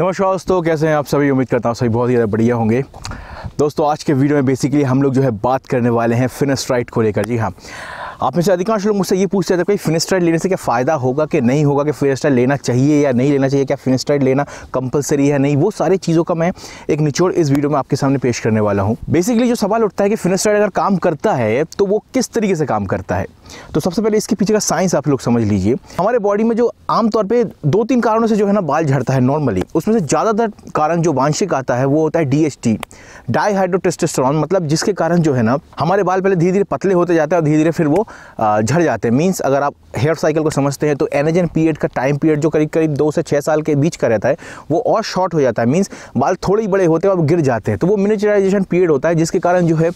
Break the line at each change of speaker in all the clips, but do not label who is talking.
नमस्कार दोस्तों कैसे हैं आप सभी उम्मीद करता हूँ सभी बहुत ही ज़्यादा बढ़िया होंगे दोस्तों आज के वीडियो में बेसिकली हम लोग जो है बात करने वाले हैं फिनस्ट्राइट राइट को लेकर जी हाँ आप में से अधिकांश लोग मुझसे ये पूछते थे कि फिनेस्ट्राइड लेने से क्या फ़ायदा होगा कि नहीं होगा कि फिनेस्ट्राइड लेना चाहिए या नहीं लेना चाहिए क्या फिनेस्ट्राइड लेना कंपलसरी है नहीं वो सारी चीज़ों का मैं एक निचोड़ इस वीडियो में आपके सामने पेश करने वाला हूँ बेसिकली जो सवाल उठता है कि फिनेस्ट्राइड अगर काम करता है तो वो किस तरीके से काम करता है तो सबसे पहले इसके पीछे का साइंस आप लोग समझ लीजिए हमारे बॉडी में जो आमतौर पर दो तीन कारणों से जो है ना बाल झड़ता है नॉर्मली उसमें से ज़्यादातर कारण जो वांशिक आता है वो होता है डी एच टी मतलब जिसके कारण जो है ना हमारे बाल पहले धीरे धीरे पतले होते जाते हैं और धीरे धीरे फिर वो झड़ जाते हैं मीन्स अगर आप हेयर साइकिल को समझते हैं तो एनेजन पीरियड का टाइम पीरियड जो करीब करीब दो से छः साल के बीच का रहता है वो और शॉर्ट हो जाता है मीन्स बाल थोड़े ही बड़े होते हैं और गिर जाते हैं तो वो मिनिचराइजेशन पीरियड होता है जिसके कारण जो है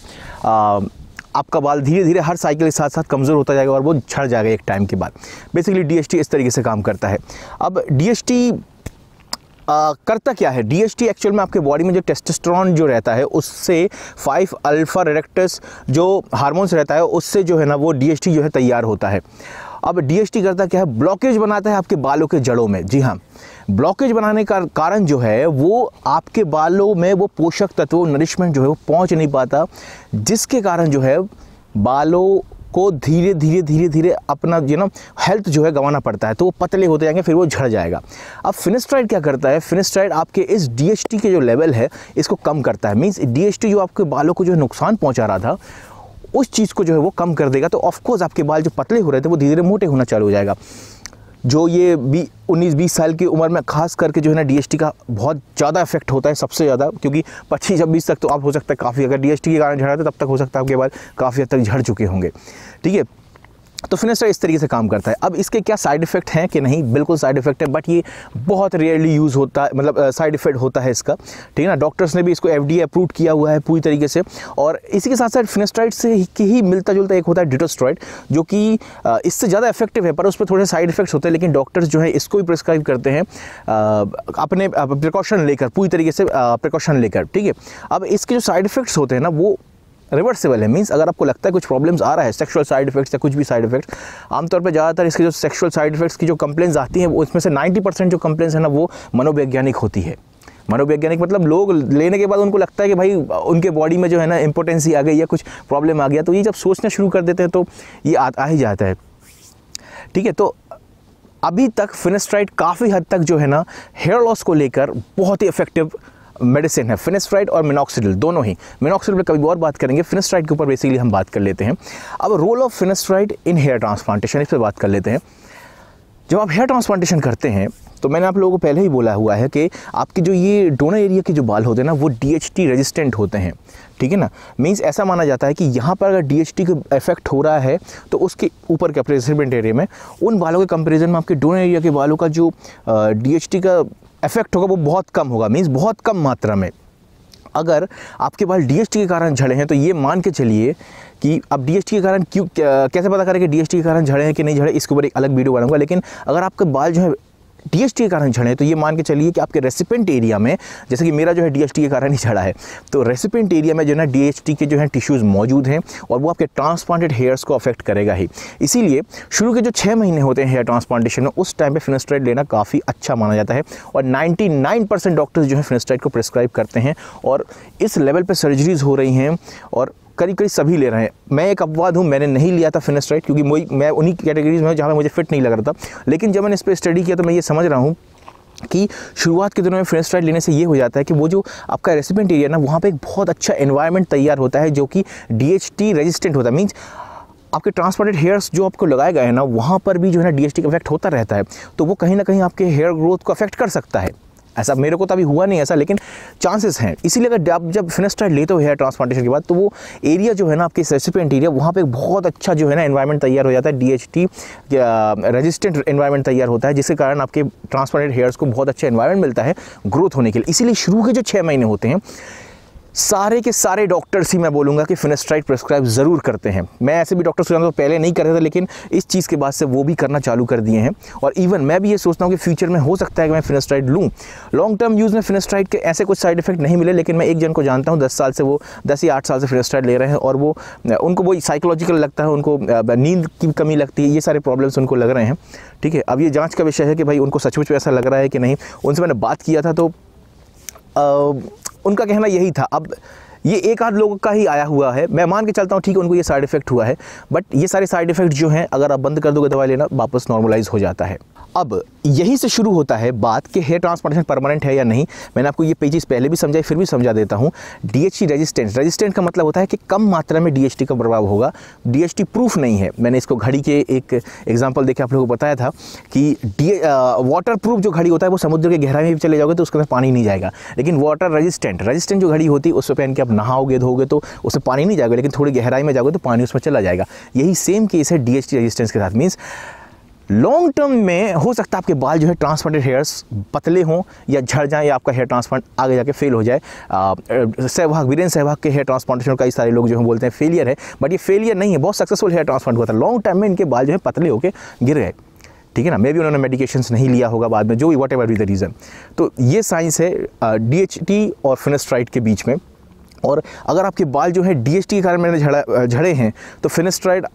आपका बाल धीरे धीरे हर साइकिल के साथ साथ कमज़ोर होता जाएगा और वो झड़ जाएगा एक टाइम के बाद बेसिकली डी इस तरीके से काम करता है अब डी आ, करता क्या है डीएचटी एक्चुअल में आपके बॉडी में जो टेस्टेस्ट्रॉन जो रहता है उससे फाइव अल्फा रेक्टस जो हार्मोन्स रहता है उससे जो है ना वो डीएचटी जो है तैयार होता है अब डीएचटी करता क्या है ब्लॉकेज बनाता है आपके बालों के जड़ों में जी हाँ ब्लॉकेज बनाने का कारण जो है वो आपके बालों में वो पोषक तत्व नरिशमेंट जो है वो पहुँच नहीं पाता जिसके कारण जो है बालों को धीरे धीरे धीरे धीरे अपना यू नो हेल्थ जो है गंवाना पड़ता है तो वो पतले होते जाएंगे फिर वो झड़ जाएगा अब फिनिस्ट्राइड क्या करता है फिनिस्ट्राइड आपके इस डी के जो लेवल है इसको कम करता है मीन्स डी जो आपके बालों को जो है नुकसान पहुँचा रहा था उस चीज़ को जो है वो कम कर देगा तो ऑफकोर्स आपके बाल जो पतले हो रहे थे वो धीरे धीरे मोटे होना चालू हो जाएगा जो ये बी उन्नीस बीस साल की उम्र में खास करके जो है ना डीएसटी का बहुत ज़्यादा इफेक्ट होता है सबसे ज़्यादा क्योंकि पच्चीस छब्बीस तक तो आप हो सकता है काफ़ी अगर डीएसटी के कारण झड़ा तो तब तक हो सकता है आपके बाद काफ़ी हद तक झड़ चुके होंगे ठीक है तो फिनेस्टर इस तरीके से काम करता है अब इसके क्या साइड इफ़ेक्ट हैं कि नहीं बिल्कुल साइड इफ़ेक्ट है बट ये बहुत रेयरली यूज़ होता है मतलब साइड इफ़ेक्ट होता है इसका ठीक है ना डॉक्टर्स ने भी इसको एफ अप्रूव किया हुआ है पूरी तरीके से और इसी के साथ साथ फिनेस्ट्राइड से ही, ही मिलता जुलता एक होता है डिटोस्ट्रॉइड जो कि इससे ज़्यादा इफेक्टिव है पर उस पर थोड़े साइड इफेक्ट्स होते हैं लेकिन डॉक्टर्स जो है इसको भी प्रिस्क्राइब करते हैं अपने प्रिकॉशन लेकर पूरी तरीके से प्रिकॉशन लेकर ठीक है अब इसके जो साइड इफेक्ट्स होते हैं ना वो रिवर्सिबल है मीन्स अगर आपको लगता है कुछ प्रॉब्लम्स आ रहा है सेक्सुअल साइड इफेक्ट्स या कुछ भी साइड इफेक्ट्स आमतौर पर ज़्यादातर इसके जो सेक्सुअल साइड इफेक्ट्स की जो कंप्लेंट्स आती हैं उसमें से 90 परसेंट जो कंप्लेंट्स है ना वो मनोवैज्ञानिक होती है मनोवैज्ञानिक मतलब लोग लेने के बाद उनको लगता है कि भाई उनके बॉडी में जो है ना इंपोर्टेंसी आ गई या कुछ प्रॉब्लम आ गया तो ये जब सोचना शुरू कर देते हैं तो ये आ, आ ही जाता है ठीक है तो अभी तक फिनेस्ट्राइड काफ़ी हद तक जो है ना हेयर लॉस को लेकर बहुत ही इफेक्टिव मेडिसिन है फिनेस्ट्राइड और मिनॉक्सिडिल दोनों ही मिनॉक्सिडिल पर कभी और बात करेंगे फिनेस्ट्राइड के ऊपर बेसिकली हम बात कर लेते हैं अब role of finasteride in hair transplantation इस पर बात कर लेते हैं जब आप हेयर ट्रांसप्लांटेशन करते हैं तो मैंने आप लोगों को पहले ही बोला हुआ है कि आपके जो ये डोना एरिया के जो बाल होते हैं ना वो डीएचटी रेजिस्टेंट होते हैं ठीक है ना मीन्स ऐसा माना जाता है कि यहाँ पर अगर डीएचटी का इफेक्ट हो रहा है तो उसके ऊपर के प्रेसिडेंट एरिया में उन बालों के कंपेरिजन में आपके डोना एरिया के बालों का जो डी का इफेक्ट होगा वो बहुत कम होगा मीन्स बहुत कम मात्रा में अगर आपके बाल डीएसटी के कारण झड़े हैं तो ये मान के चलिए कि अब डीएसटी के कारण क्यों कैसे पता करें कि डीएसटी के कारण झड़े हैं कि नहीं झड़े इसके ऊपर एक अलग वीडियो बनाऊंगा लेकिन अगर आपके बाल जो है डीएसटी के कारण झड़े तो ये मान के चलिए कि आपके रेसिपेंट एरिया में जैसे कि मेरा जो है डीएसटी के कारण ही झड़ा है तो रेसिपेंट एरिया में जो है डीएसटी के जो है टिश्यूज़ मौजूद हैं और वो आपके ट्रांसप्लांटेड हेयर्स को अफेक्ट करेगा ही इसीलिए शुरू के जो छः महीने होते हैं हेयर ट्रांसप्लांटेशन में उस टाइम पर फिनस्ट्राइड लेना काफ़ी अच्छा माना जाता है और नाइन्टी डॉक्टर्स जो है फिनस्ट्राइड को प्रिस्क्राइब करते हैं और इस लेवल पर सर्जरीज हो रही हैं और करीब करीब सभी ले रहे हैं मैं एक अपवाद हूँ मैंने नहीं लिया था फिनेस्ट्राइड क्योंकि मुझे मैं उन्हीं कैटेगरीज में हूँ जहाँ पर मुझे फिट नहीं लग रहा था लेकिन जब मैंने इस पर स्टडी किया तो मैं ये समझ रहा हूँ कि शुरुआत के दिनों में फ्रेंच फ्राइड लेने से ये हो जाता है कि वो जो आपका रेसिपेंट एरिया ना वहाँ पे एक बहुत अच्छा एनवायरनमेंट तैयार होता है जो कि डी रेजिस्टेंट होता है मीन्स आपके ट्रांसप्लांटेड हेयर्स जो आपको लगाए गए हैं ना वहाँ पर भी जो है ना डी का इफेक्ट होता रहता है तो वो कहीं ना कहीं आपके हेयर ग्रोथ को अफेक्ट कर सकता है ऐसा मेरे को तो अभी हुआ नहीं ऐसा लेकिन चांसेस हैं इसीलिए अगर आप जब फिनेस्टाइड लेते हो हेयर ट्रांसप्लांटेशन के बाद तो वो एरिया जो है ना आपके रेसिपी एरिया वहाँ पे बहुत अच्छा जो है ना एनवायरनमेंट तैयार हो जाता है डीएचटी रेजिस्टेंट एनवायरनमेंट तैयार होता है जिसके कारण आपके ट्रांसप्लांटेड हेयर्स को बहुत अच्छा इन्वायरमेंट मिलता है ग्रोथ होने के लिए इसीलिए शुरू के जो छः महीने होते हैं सारे के सारे डॉक्टर्स ही मैं बोलूँगा कि फिनेस्ट्राइड प्रेस्क्राइब ज़रूर करते हैं मैं ऐसे भी डॉक्टर सुना जानता हूँ पहले नहीं करते थे लेकिन इस चीज़ के बाद से वो भी करना चालू कर दिए हैं और इवन मैं भी ये सोचता हूँ कि फ्यूचर में हो सकता है कि मैं फिनेस्ट्राइड लूँ लॉन्ग टर्म यूज़ में फिनेस्ट्राइड के ऐसे कुछ साइड इफेक्ट नहीं मिले लेकिन मैं एक जन को जानता हूँ दस साल से वो दस या आठ साल से फिनेस्ट्राइड ले रहे हैं और वो उनको वो साइकोलॉजिकल लगता है उनको नींद की कमी लगती है ये सारे प्रॉब्लम्स उनको लग रहे हैं ठीक है अब ये जाँच का विषय है कि भाई उनको सचमुच में ऐसा लग रहा है कि नहीं उनसे मैंने बात किया था तो उनका कहना यही था अब ये एक आध लोगों का ही आया हुआ है मैं मान के चलता हूँ ठीक है उनको ये साइड इफेक्ट हुआ है बट ये सारे साइड इफेक्ट जो हैं अगर आप बंद कर दोगे दवाई लेना वापस नॉर्मलाइज हो जाता है अब यहीं से शुरू होता है बात कि हेयर ट्रांसप्लांटेशन परमानेंट है या नहीं मैंने आपको ये पेजेस पहले भी समझाई फिर भी समझा देता हूँ डीएचटी रेजिस्टेंट रेजिस्टेंट का मतलब होता है कि कम मात्रा में डीएचटी का प्रभाव होगा डीएचटी प्रूफ नहीं है मैंने इसको घड़ी के एक एग्जाम्पल देखे आप लोगों को बताया था कि डी वाटर प्रूफ जो घड़ी होता है वो समुद्र के गहराई में भी चले जाओगे तो उसके अंदर पानी नहीं जाएगा लेकिन वाटर रजिस्टेंट रजिस्टेंट जो घड़ी होती है उस पर पहन के आप नहाओगे धोगे तो उसमें पानी नहीं जाएगा लेकिन थोड़ी गहराई में जाओगे तो पानी उसमें चला जाएगा यही सेम केस है डी रेजिस्टेंस के साथ मीन्स लॉन्ग टर्म में हो सकता है आपके बाल जो है ट्रांसप्लांटेड हेयर्स पतले हों या झड़ जाएं या आपका हेयर ट्रांसप्लांट आगे जाके फेल हो जाए सहभाग वीरेन सहभाग के हेयर ट्रांसप्लांटेशन कई सारे लोग जो है बोलते हैं फेलियर है बट ये फेलियर नहीं है बहुत सक्सेसफुल हेयर ट्रांसप्लांट हुआ था लॉन्ग टर्म में इनके बाल जो है पतले होकर गिर गए ठीक है ना मे भी उन्होंने मेडिकेशंस नहीं लिया होगा बाद में जो whatever we the reason तो ये साइंस है डी और फिनेस्ट्राइट के बीच में और अगर आपके बाल जो है डीएसटी के कारण मैंने झड़ा झड़े हैं तो फिनिस्ट्राइड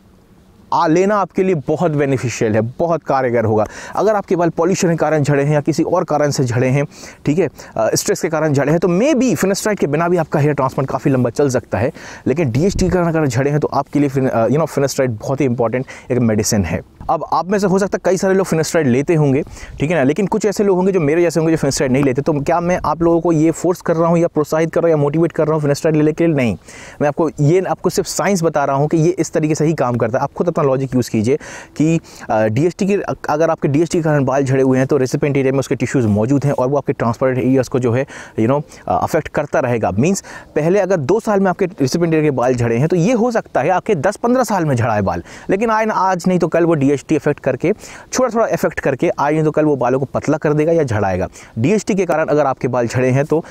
आ लेना आपके लिए बहुत बेनिफिशियल है बहुत कारगर होगा अगर आपके बाल पॉल्यूशन के कारण झड़े हैं या किसी और कारण से झड़े हैं ठीक है स्ट्रेस के कारण झड़े हैं तो मे बी फिनेस्ट्राइड के बिना भी आपका हेयर ट्रांसप्लांट काफ़ी लंबा चल सकता है लेकिन डी टी के कारण अगर झड़े हैं तो आपके लिए यू नो फिनेस्ट्राइड बहुत ही इंपॉर्टेंट एक मेडिसिन है अब आप में से हो सकता है कई सारे लोग फिनस्ट्राइड लेते होंगे ठीक है ना लेकिन कुछ ऐसे लोग होंगे जो मेरे जैसे होंगे जो फिनस्ट्राइड नहीं लेते तो क्या मैं आप लोगों को ये फोर्स कर रहा हूँ या प्रोत्साहित कर रहा हूँ या मोटिवेट कर रहा हूँ फिनस्ट्राइड लेने के लिए नहीं मैं आपको ये आपको सिर्फ साइंस बता रहा हूँ कि ये इस तरीके से ही काम करता है आप खुद अपना लॉजिक यूज़ कीजिए कि डीएसटी के अगर आपके टी के कारण बाल झड़े हुए हैं तो रेसिपेंट एरिया में उसके टिश्यूज़ मौजूद हैं और वो आपके ट्रांसपेरेंट एरियाज़ को जो है यू नो अफेक्ट करता रहेगा मीन्स पहले अगर दो साल में आपके रेसिपेंट एरिया के बाल झड़े हैं तो ये हो सकता है आपके दस पंद्रह साल में झड़ा है बाल लेकिन आए आज नहीं तो कल वो डी डी इफेक्ट करके छोटा थोड़ा इफेक्ट करके आज नहीं तो कल वो बालों को पतला कर देगा या झड़ाएगा डी के कारण अगर आपके बाल झड़े हैं तो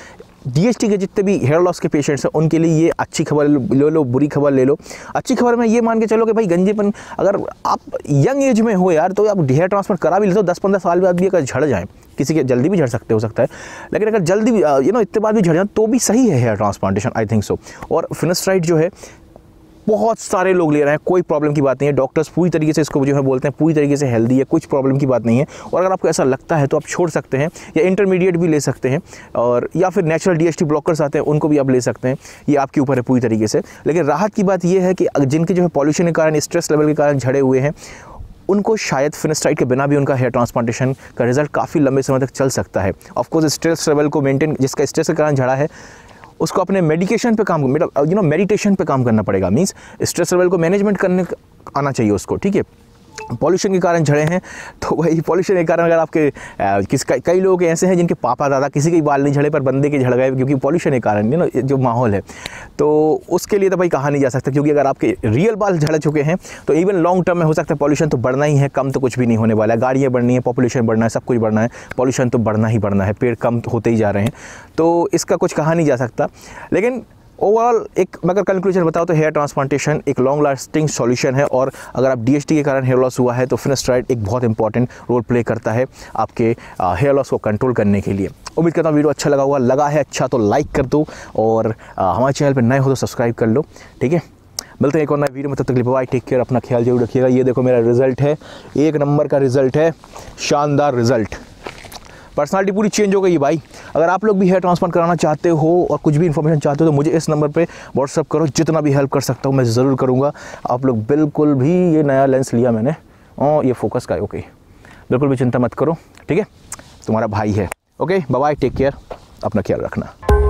डी के जितने भी हेयर लॉस के पेशेंट्स हैं उनके लिए ये अच्छी खबर ले लो बुरी खबर ले लो अच्छी खबर में ये मान के चलो कि भाई गंजेपन अगर आप यंग एज में हो यार तो आप हेयर ट्रांसप्लांट करा भी लेते हो दस पंद्रह साल बाद भी अगर झड़ जाएँ किसी के जल्दी भी झड़ सकते हो सकता है लेकिन अगर जल्दी यू नो इतने बाद भी झड़ जाए तो भी सही है hair transplantation I think so और फिनस्ट्राइड जो है बहुत सारे लोग ले रहे हैं कोई प्रॉब्लम की बात नहीं है डॉक्टर्स पूरी तरीके से इसको जो है बोलते हैं पूरी तरीके से हेल्दी है कुछ प्रॉब्लम की बात नहीं है और अगर आपको ऐसा लगता है तो आप छोड़ सकते हैं या इंटरमीडिएट भी ले सकते हैं और या फिर नेचुरल डी ब्लॉकर्स आते हैं उनको भी आप ले सकते हैं ये आपके ऊपर है पूरी तरीके से लेकिन राहत की बात यह है कि जिनके जो है पॉल्यूशन के कारण स्ट्रेस लेवल के कारण झड़े हुए हैं उनको शायद फिनस्टाइट के बिना भी उनका हेयर ट्रांसप्लांटेशन का रिजल्ट काफ़ी लंबे समय तक चल सकता है ऑफकोर्स स्ट्रेस लेवल को मेंटेन जिसका स्ट्रेस के कारण झड़ा है उसको अपने मेडिकेशन पे काम यू नो मेडिटेशन पे काम करना पड़ेगा मींस स्ट्रेस लेवल को मैनेजमेंट करने आना चाहिए उसको ठीक है पॉल्यूशन के कारण झड़े हैं तो वही पॉल्यूशन के कारण अगर आपके किस कई कई लोग ऐसे हैं जिनके पापा दादा किसी के बाल नहीं झड़े पर बंदे के झड़ गए क्योंकि पॉल्यूशन के कारण ना जो माहौल है तो उसके लिए तो भाई कहा नहीं जा सकता क्योंकि अगर आपके रियल बाल झड़ चुके हैं तो इवन लॉन्ग टर्म में हो सकता है पॉल्यूशन तो बढ़ना ही है कम तो कुछ भी नहीं होने वाला है गाड़ियाँ बढ़नी है पॉपुलेशन बढ़ना है सब कुछ बढ़ना है पॉल्यूशन तो बढ़ना ही बढ़ना है पेड़ कम होते ही जा रहे हैं तो इसका कुछ कहा नहीं जा सकता लेकिन ओवरऑल एक अगर कंक्लूजन बताऊँ तो हेयर ट्रांसप्लांटेशन एक लॉन्ग लास्टिंग सॉल्यूशन है और अगर आप डीएचटी के कारण हेयर लॉस हुआ है तो फिनस्ट्राइड एक बहुत इंपॉर्टेंट रोल प्ले करता है आपके हेयर लॉस को कंट्रोल करने के लिए उम्मीद करता हूँ वीडियो अच्छा लगा हुआ लगा है अच्छा तो लाइक कर दो और हमारे चैनल पर नए हो तो सब्सक्राइब कर लो ठीक है मिलते हैं एक और नए वीडियो में तब तक बाय टेक केयर अपना ख्याल जरूर रखिएगा ये देखो मेरा रिजल्ट है एक नंबर का रिजल्ट है शानदार रिजल्ट पर्सनालिटी पूरी चेंज हो गई भाई अगर आप लोग भी हेयर ट्रांसप्लांट कराना चाहते हो और कुछ भी इन्फॉर्मेशन चाहते हो तो मुझे इस नंबर पर व्हाट्सअप करो जितना भी हेल्प कर सकता हूँ मैं ज़रूर करूँगा आप लोग बिल्कुल भी ये नया लेंस लिया मैंने और ये फोकस का ओके बिल्कुल भी चिंता मत करो ठीक है तुम्हारा भाई है ओके बाय टेक केयर अपना ख्याल रखना